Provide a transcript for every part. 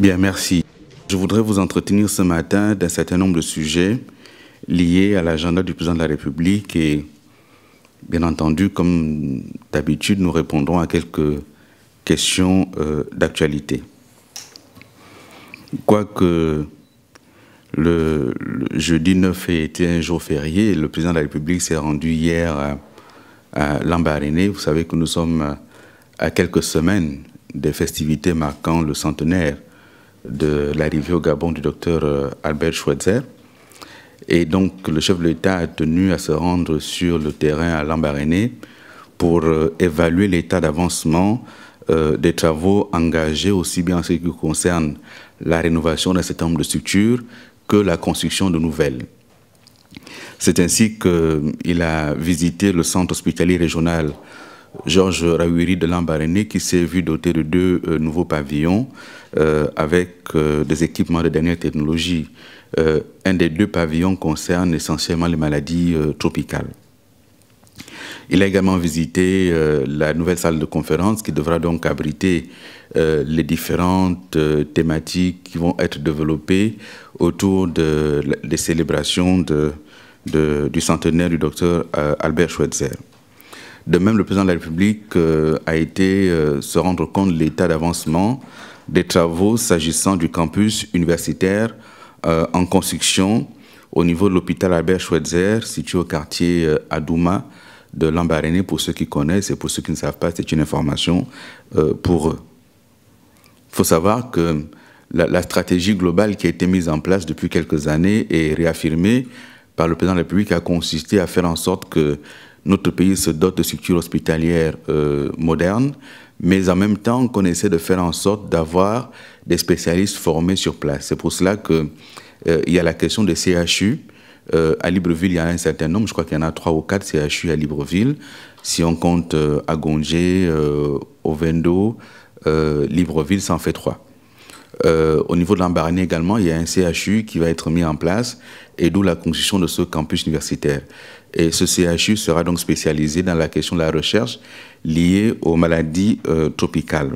Bien, merci. Je voudrais vous entretenir ce matin d'un certain nombre de sujets liés à l'agenda du président de la République et, bien entendu, comme d'habitude, nous répondrons à quelques questions euh, d'actualité. Quoique le, jeudi 9 été un jour férié, le président de la République s'est rendu hier à, à Lambaréné. Vous savez que nous sommes à quelques semaines des festivités marquant le centenaire de l'arrivée au Gabon du docteur euh, Albert Schweitzer. Et donc, le chef de l'État a tenu à se rendre sur le terrain à Lambaréné pour euh, évaluer l'état d'avancement euh, des travaux engagés aussi bien en ce qui concerne la rénovation de certain nombre de structures que la construction de nouvelles. C'est ainsi qu'il a visité le centre hospitalier régional Georges Raouiri de Lambaréné qui s'est vu doté de deux euh, nouveaux pavillons euh, avec euh, des équipements de dernière technologie. un des deux pavillons concerne essentiellement les maladies tropicales. Il a également visité la nouvelle salle de conférence qui devra donc abriter les différentes thématiques qui vont être développées autour de, des célébrations du centenaire du docteur Albert Schweitzer. De même, le président de la République euh, a été euh, se rendre compte de l'état d'avancement des travaux s'agissant du campus universitaire euh, en construction au niveau de l'hôpital Albert Schweitzer, situé au quartier Adouma de Lambaréné, pour ceux qui connaissent et pour ceux qui ne savent pas, c'est une information pour eux. Il faut savoir que la, stratégie globale qui a été mise en place depuis quelques années et réaffirmée par le président de la République a consisté à faire en sorte que notre pays se dote de structures hospitalières euh, modernes, mais en même temps qu'on essaie de faire en sorte d'avoir des spécialistes formés sur place. C'est pour cela qu'il euh, y a la question des CHU. Euh, à Libreville, il y en a un certain nombre, je crois qu'il y en a trois ou quatre CHU à Libreville. Si on compte à au Vendo, Libreville, ça en fait trois. au niveau de l'Ambarnier également, il y a un CHU qui va être mis en place et d'où la construction de ce campus universitaire. Et ce CHU sera donc spécialisé dans la question de la recherche liée aux maladies euh, tropicales.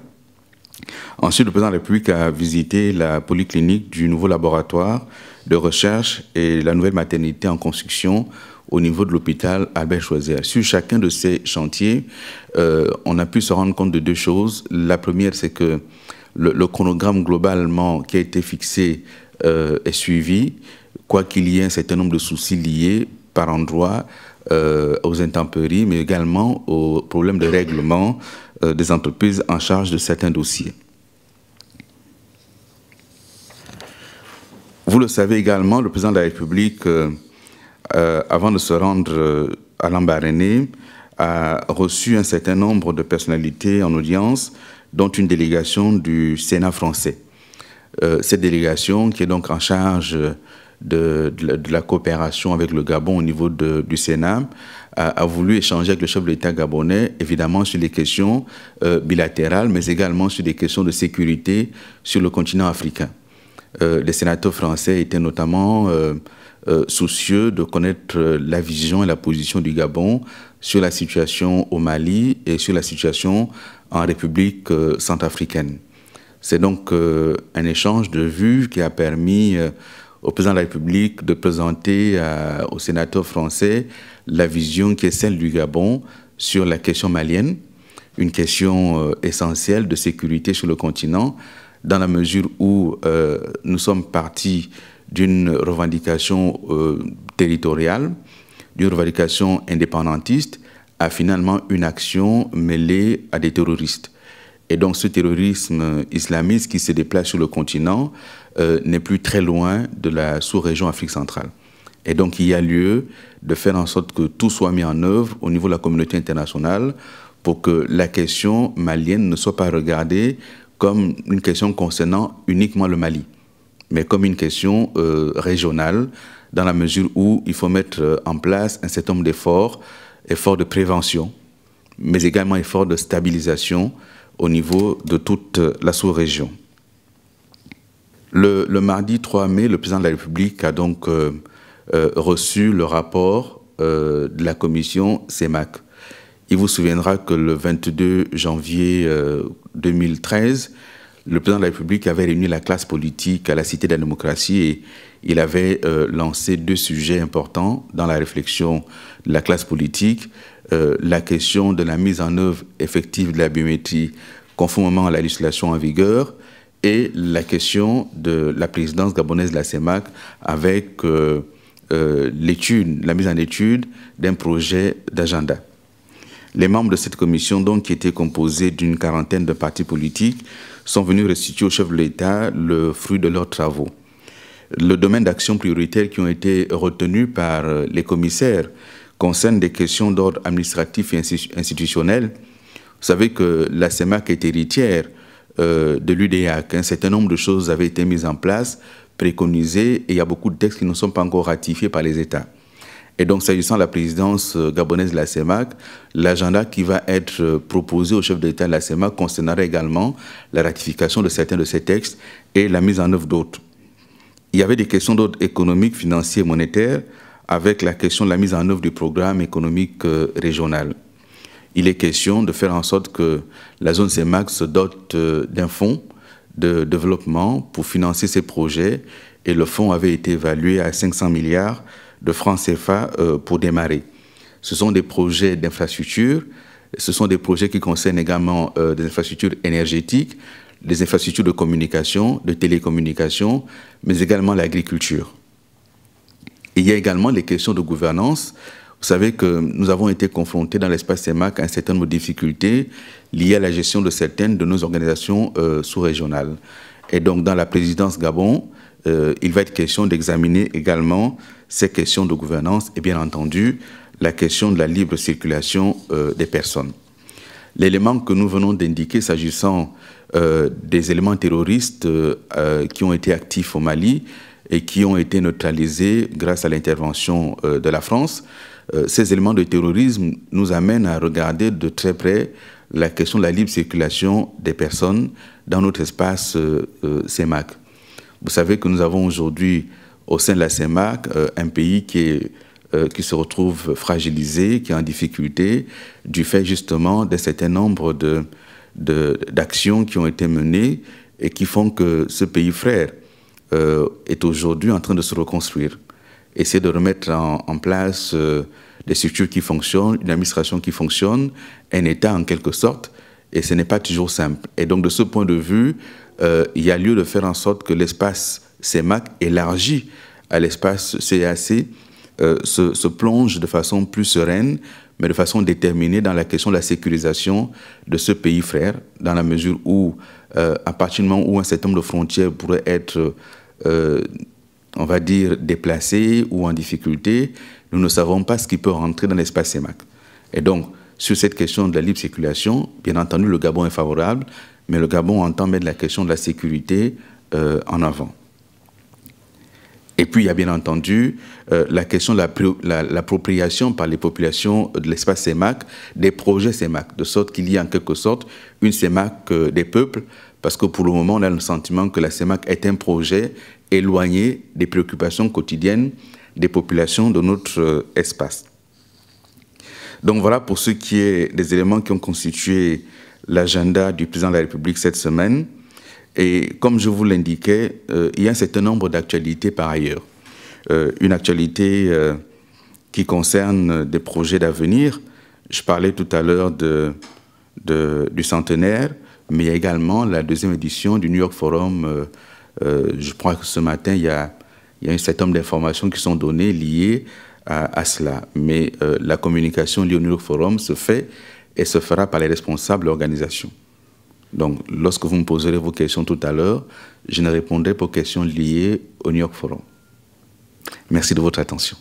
Ensuite, le président de la République a visité la polyclinique du nouveau laboratoire de recherche et la nouvelle maternité en construction au niveau de l'hôpital Albert choisir Sur chacun de ces chantiers, euh, on a pu se rendre compte de deux choses. La première, c'est que le, chronogramme globalement qui a été fixé euh, est suivi, quoiqu'il y ait un certain nombre de soucis liés par endroits euh, aux intempéries, mais également aux problèmes de règlement euh, des entreprises en charge de certains dossiers. Vous le savez également, le président de la République, euh, avant de se rendre à Lambaréné, a reçu un certain nombre de personnalités en audience, dont une délégation du Sénat français. cette délégation, qui est donc en charge de, la coopération avec le Gabon au niveau du Sénat a, voulu échanger avec le chef de l'État gabonais, évidemment sur les questions euh, bilatérales, mais également sur des questions de sécurité sur le continent africain. Euh, les sénateurs français étaient notamment euh, soucieux de connaître la vision et la position du Gabon sur la situation au Mali et sur la situation en République centrafricaine. C'est donc un échange de vues qui a permis au président de la République de présenter euh, au sénateur français la vision qui est celle du Gabon sur la question malienne, une question euh, essentielle de sécurité sur le continent, dans la mesure où euh, nous sommes partis d'une revendication territoriale, d'une revendication indépendantiste, à finalement une action mêlée à des terroristes. Et donc ce terrorisme islamiste qui se déplace sur le continent euh, n'est plus très loin de la sous-région Afrique centrale. Et donc il y a lieu de faire en sorte que tout soit mis en œuvre au niveau de la communauté internationale pour que la question malienne ne soit pas regardée comme une question concernant uniquement le Mali, mais comme une question euh, régionale, dans la mesure où il faut mettre euh, en place un certain nombre d'efforts, efforts de prévention, mais également efforts de stabilisation, au niveau de toute la sous-région. Le, le, mardi 3 mai, le président de la République a donc euh, euh, reçu le rapport euh, de la commission CEMAC. Il vous souviendra que le 22 janvier 2013, le président de la République avait réuni la classe politique à la Cité de la démocratie et il avait lancé deux sujets importants dans la réflexion de la classe politique. Euh, la question de la mise en œuvre effective de la biométrie conformément à la législation en vigueur et la question de la présidence gabonaise de la CEMAC avec euh, euh, l'étude, la mise en étude d'un projet d'agenda. Les membres de cette commission, donc, qui était composée d'une quarantaine de partis politiques, sont venus restituer au chef de l'État le fruit de leurs travaux. Le domaine d'action prioritaire qui ont été retenus par les commissaires concerne des questions d'ordre administratif et institutionnel, vous savez que la CEMAC est héritière euh, de l'UDEAC. Un certain nombre de choses avaient été mises en place, préconisées, et il y a beaucoup de textes qui ne sont pas encore ratifiés par les États. Et donc, s'agissant de la présidence euh, gabonaise de la CEMAC, e l'agenda qui va être euh, proposé au chef d'État de la CEMAC concernera également la ratification de certains de ces textes et la mise en œuvre d'autres. Il y avait des questions d'ordre économique, financier monétaire, avec la question de la mise en œuvre du programme économique euh, régional. Il est question de faire en sorte que la zone CEMAC se dote euh, d'un fonds de développement pour financer ces projets et le fonds avait été évalué à 500 milliards de francs CFA euh, pour démarrer. Ce sont des projets d'infrastructures, ce sont des projets qui concernent également des infrastructures énergétiques, des infrastructures de communication, de télécommunication, mais également l'agriculture il y a également les questions de gouvernance. Vous savez que nous avons été confrontés dans l'espace CEMAC à un certain nombre de difficultés liées à la gestion de certaines de nos organisations euh, sous-régionales. Et donc, dans la présidence Gabon, euh, il va être question d'examiner également ces questions de gouvernance et bien entendu la question de la libre circulation euh, des personnes. L'élément que nous venons d'indiquer s'agissant des éléments terroristes qui ont été actifs au Mali, et qui ont été neutralisés grâce à l'intervention euh, de la France. Euh, ces éléments de terrorisme nous amènent à regarder de très près la question de la libre circulation des personnes dans notre espace CEMAC. Euh, Vous savez que nous avons aujourd'hui au sein de la CEMAC un pays qui est qui se retrouve fragilisé, qui est en difficulté, du fait justement d'un certain nombre d'actions de, qui ont été menées et qui font que ce pays frère euh, est aujourd'hui en train de se reconstruire. Essayer de remettre en, place euh, des structures qui fonctionnent, une administration qui fonctionne, un État en quelque sorte, et ce n'est pas toujours simple. Et donc de ce point de vue, euh, il y a lieu de faire en sorte que l'espace CEMAC élargi à l'espace CAC se, se plonge de façon plus sereine, mais de façon déterminée dans la question de la sécurisation de ce pays frère, dans la mesure où, à partir du moment où un certain nombre de frontières pourraient être euh, on va dire, déplacés ou en difficulté, nous ne savons pas ce qui peut rentrer dans l'espace CEMAC. Et donc, sur cette question de la libre circulation, bien entendu, le Gabon est favorable, mais le Gabon entend mettre la question de la sécurité euh, en avant. Et puis, il y a bien entendu euh, la question de l'appropriation par les populations de l'espace CEMAC, des projets CEMAC, de sorte qu'il y ait en quelque sorte une CEMAC des peuples, parce que pour le moment, on a le sentiment que la CEMAC est un projet éloigné des préoccupations quotidiennes des populations de notre euh, espace. Donc voilà pour ce qui est des éléments qui ont constitué l'agenda du président de la République cette semaine. Et comme je vous l'indiquais, euh, il y a un certain nombre d'actualités par ailleurs. Euh, une actualité qui concerne des projets d'avenir. Je parlais tout à l'heure de, du centenaire, mais il y a également la deuxième édition du New York Forum euh, je crois que ce matin, il y a, il y a un certain nombre d'informations qui sont données liées à, cela. Mais euh, la communication liée au New Forum se fait et se fera par les responsables de l'organisation. Donc, lorsque vous me poserez vos questions tout à l'heure, je ne répondrai aux questions liées au New York Forum. Merci de votre attention.